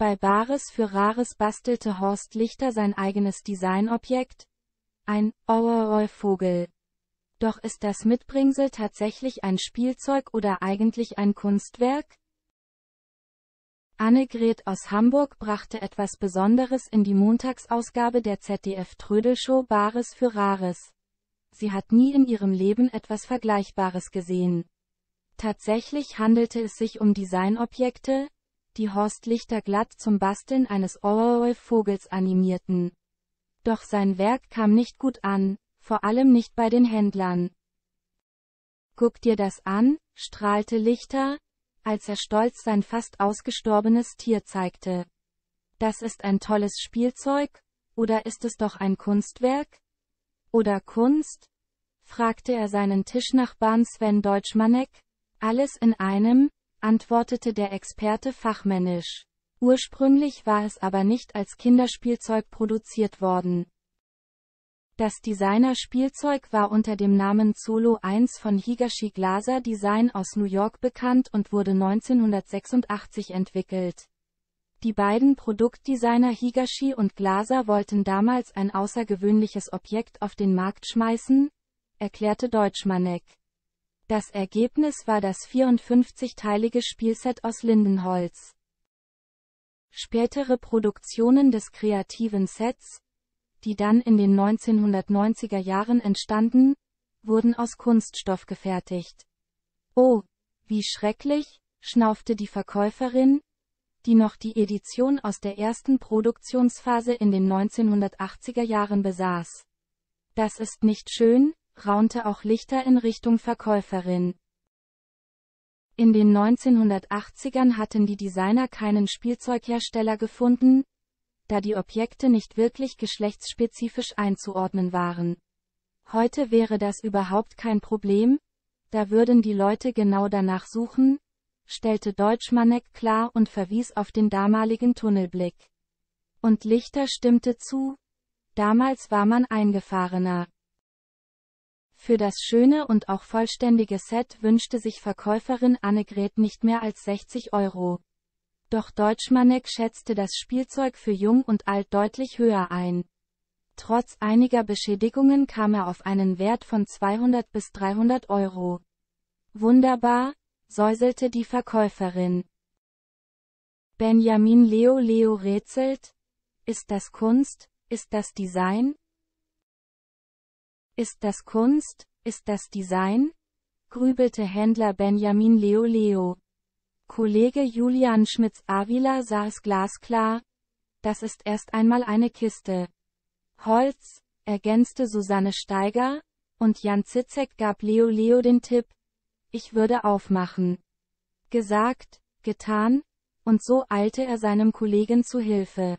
Bei Bares für Rares bastelte Horst Lichter sein eigenes Designobjekt, ein Oeroe-Vogel. Doch ist das Mitbringsel tatsächlich ein Spielzeug oder eigentlich ein Kunstwerk? Annegret aus Hamburg brachte etwas Besonderes in die Montagsausgabe der ZDF Trödelshow Bares für Rares. Sie hat nie in ihrem Leben etwas Vergleichbares gesehen. Tatsächlich handelte es sich um Designobjekte, die Horst Lichter glatt zum Basteln eines Orwell-Vogels animierten. Doch sein Werk kam nicht gut an, vor allem nicht bei den Händlern. Guck dir das an, strahlte Lichter, als er stolz sein fast ausgestorbenes Tier zeigte. Das ist ein tolles Spielzeug, oder ist es doch ein Kunstwerk? Oder Kunst? fragte er seinen Tischnachbarn Sven Deutschmanek, alles in einem, antwortete der Experte fachmännisch. Ursprünglich war es aber nicht als Kinderspielzeug produziert worden. Das Designerspielzeug war unter dem Namen Zolo 1 von Higashi Glaser Design aus New York bekannt und wurde 1986 entwickelt. Die beiden Produktdesigner Higashi und Glaser wollten damals ein außergewöhnliches Objekt auf den Markt schmeißen, erklärte Deutschmanek. Das Ergebnis war das 54-teilige Spielset aus Lindenholz. Spätere Produktionen des kreativen Sets, die dann in den 1990er Jahren entstanden, wurden aus Kunststoff gefertigt. Oh, wie schrecklich, schnaufte die Verkäuferin, die noch die Edition aus der ersten Produktionsphase in den 1980er Jahren besaß. Das ist nicht schön, raunte auch Lichter in Richtung Verkäuferin. In den 1980ern hatten die Designer keinen Spielzeughersteller gefunden, da die Objekte nicht wirklich geschlechtsspezifisch einzuordnen waren. Heute wäre das überhaupt kein Problem, da würden die Leute genau danach suchen, stellte Deutschmanek klar und verwies auf den damaligen Tunnelblick. Und Lichter stimmte zu, damals war man eingefahrener. Für das schöne und auch vollständige Set wünschte sich Verkäuferin Annegret nicht mehr als 60 Euro. Doch Deutschmanek schätzte das Spielzeug für Jung und Alt deutlich höher ein. Trotz einiger Beschädigungen kam er auf einen Wert von 200 bis 300 Euro. Wunderbar, säuselte die Verkäuferin. Benjamin Leo Leo rätselt, ist das Kunst, ist das Design? Ist das Kunst? Ist das Design? grübelte Händler Benjamin Leo Leo. Kollege Julian Schmitz-Avila sah es glasklar. Das ist erst einmal eine Kiste. Holz, ergänzte Susanne Steiger, und Jan Zizek gab Leo Leo den Tipp. Ich würde aufmachen. Gesagt, getan, und so eilte er seinem Kollegen zu Hilfe.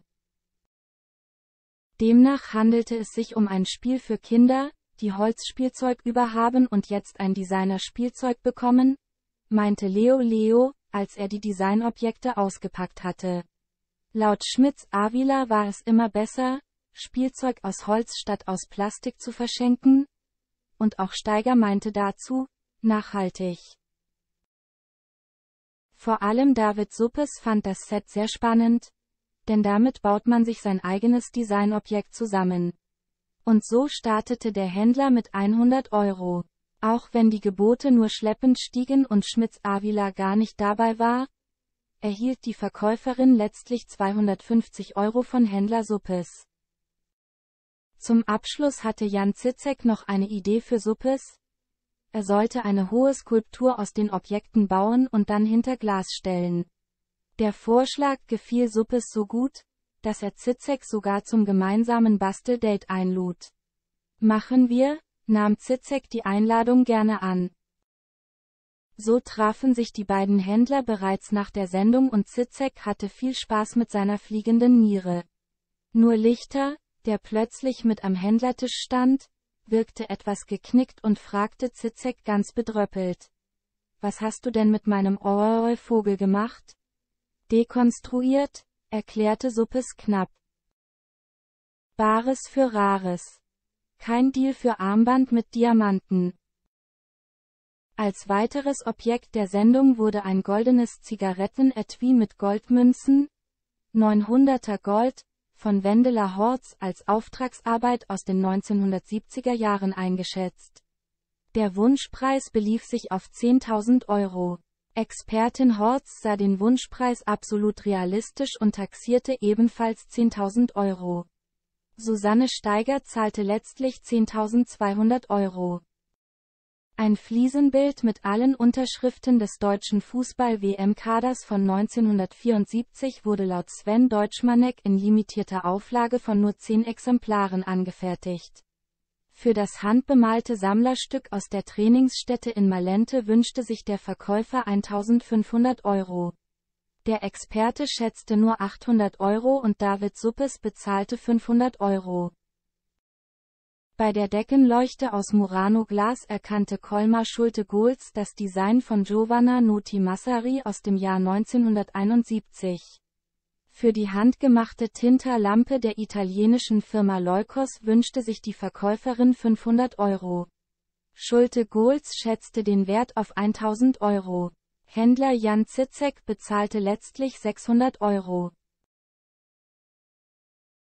Demnach handelte es sich um ein Spiel für Kinder, die Holzspielzeug überhaben und jetzt ein Designerspielzeug bekommen? meinte Leo Leo, als er die Designobjekte ausgepackt hatte. Laut Schmitz Avila war es immer besser, Spielzeug aus Holz statt aus Plastik zu verschenken? Und auch Steiger meinte dazu, nachhaltig. Vor allem David Suppes fand das Set sehr spannend, denn damit baut man sich sein eigenes Designobjekt zusammen. Und so startete der Händler mit 100 Euro. Auch wenn die Gebote nur schleppend stiegen und Schmitz Avila gar nicht dabei war, erhielt die Verkäuferin letztlich 250 Euro von Händler Suppes. Zum Abschluss hatte Jan Zizek noch eine Idee für Suppes. Er sollte eine hohe Skulptur aus den Objekten bauen und dann hinter Glas stellen. Der Vorschlag gefiel Suppes so gut, dass er Zizek sogar zum gemeinsamen Basteldate einlud. Machen wir, nahm Zizek die Einladung gerne an. So trafen sich die beiden Händler bereits nach der Sendung und Zizek hatte viel Spaß mit seiner fliegenden Niere. Nur Lichter, der plötzlich mit am Händlertisch stand, wirkte etwas geknickt und fragte Zizek ganz bedröppelt. Was hast du denn mit meinem Ohrvogel gemacht? Dekonstruiert? erklärte Suppes knapp. Bares für Rares. Kein Deal für Armband mit Diamanten. Als weiteres Objekt der Sendung wurde ein goldenes Zigarettenetui mit Goldmünzen, 900er Gold, von Wendela Horz als Auftragsarbeit aus den 1970er Jahren eingeschätzt. Der Wunschpreis belief sich auf 10.000 Euro. Expertin Horst sah den Wunschpreis absolut realistisch und taxierte ebenfalls 10.000 Euro. Susanne Steiger zahlte letztlich 10.200 Euro. Ein Fliesenbild mit allen Unterschriften des deutschen Fußball-WM-Kaders von 1974 wurde laut Sven Deutschmanek in limitierter Auflage von nur 10 Exemplaren angefertigt. Für das handbemalte Sammlerstück aus der Trainingsstätte in Malente wünschte sich der Verkäufer 1500 Euro. Der Experte schätzte nur 800 Euro und David Suppes bezahlte 500 Euro. Bei der Deckenleuchte aus Murano-Glas erkannte Kolmar Schulte-Gohls das Design von Giovanna Noti Massari aus dem Jahr 1971. Für die handgemachte Tinterlampe der italienischen Firma Leukos wünschte sich die Verkäuferin 500 Euro. Schulte Gohls schätzte den Wert auf 1000 Euro. Händler Jan Zitzek bezahlte letztlich 600 Euro.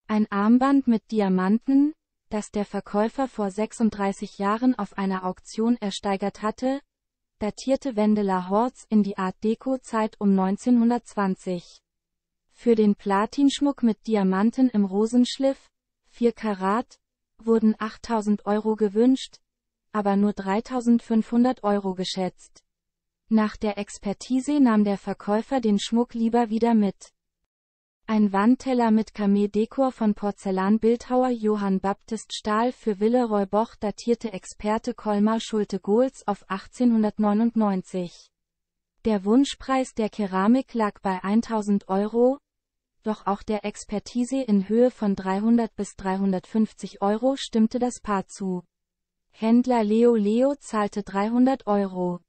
Ein Armband mit Diamanten, das der Verkäufer vor 36 Jahren auf einer Auktion ersteigert hatte, datierte Wendela Horz in die Art Deco-Zeit um 1920. Für den Platinschmuck mit Diamanten im Rosenschliff, 4 Karat, wurden 8000 Euro gewünscht, aber nur 3500 Euro geschätzt. Nach der Expertise nahm der Verkäufer den Schmuck lieber wieder mit. Ein Wandteller mit Kamee-Dekor von Porzellanbildhauer Johann Baptist Stahl für Willeroy Boch datierte Experte Kolmar Schulte-Gohls auf 1899. Der Wunschpreis der Keramik lag bei 1000 Euro, doch auch der Expertise in Höhe von 300 bis 350 Euro stimmte das Paar zu. Händler Leo Leo zahlte 300 Euro.